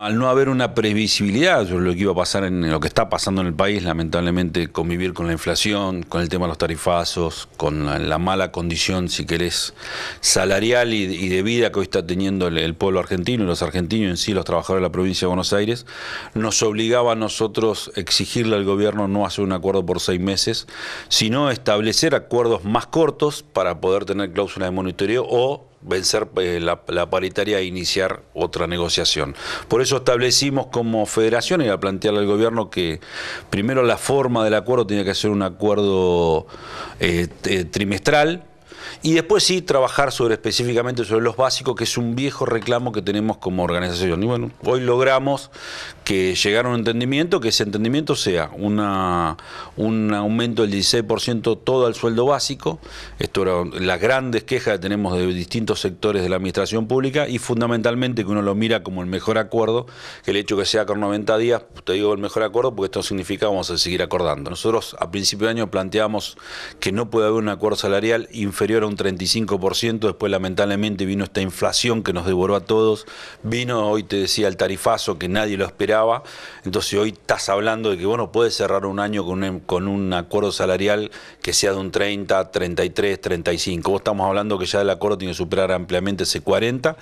al no haber una previsibilidad sobre lo que iba a pasar en, lo que está pasando en el país, lamentablemente convivir con la inflación, con el tema de los tarifazos, con la, mala condición, si querés, salarial y, de vida que hoy está teniendo el, pueblo argentino y los argentinos en sí, los trabajadores de la provincia de Buenos Aires, nos obligaba a nosotros exigirle al gobierno no hacer un acuerdo por seis meses, sino establecer acuerdos más cortos para poder tener cláusulas de monitoreo o vencer eh, la, paritaria e iniciar otra negociación. Por eso establecimos como federación y a plantearle al gobierno que primero la forma del acuerdo tenía que ser un acuerdo eh, eh, trimestral, y después sí trabajar sobre específicamente sobre los básicos, que es un viejo reclamo que tenemos como organización. Y bueno, hoy logramos que llegara un entendimiento, que ese entendimiento sea una, un aumento del 16% todo al sueldo básico. Esto era las grandes quejas que tenemos de distintos sectores de la administración pública y fundamentalmente que uno lo mira como el mejor acuerdo, que el hecho que sea con 90 días, te digo el mejor acuerdo porque esto significa vamos a seguir acordando. Nosotros a principio de año planteamos que no puede haber un acuerdo salarial inferior era un 35%, después lamentablemente vino esta inflación que nos devoró a todos, vino hoy te decía el tarifazo que nadie lo esperaba, entonces hoy estás hablando de que bueno no cerrar un año con un, con un acuerdo salarial que sea de un 30, 33, 35, vos estamos hablando que ya el acuerdo tiene que superar ampliamente ese 40.